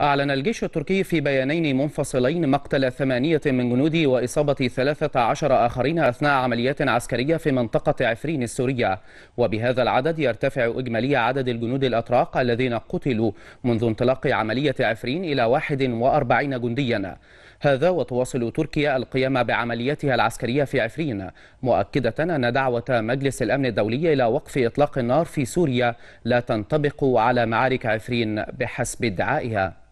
أعلن الجيش التركي في بيانين منفصلين مقتل ثمانية من جنوده وإصابة 13 آخرين أثناء عمليات عسكرية في منطقة عفرين السورية وبهذا العدد يرتفع إجمالي عدد الجنود الأتراك الذين قتلوا منذ انطلاق عملية عفرين إلى 41 جنديا هذا وتواصل تركيا القيام بعملياتها العسكرية في عفرين مؤكدة أن دعوة مجلس الأمن الدولي إلى وقف إطلاق النار في سوريا لا تنطبق على معارك عفرين بحسب ادعائها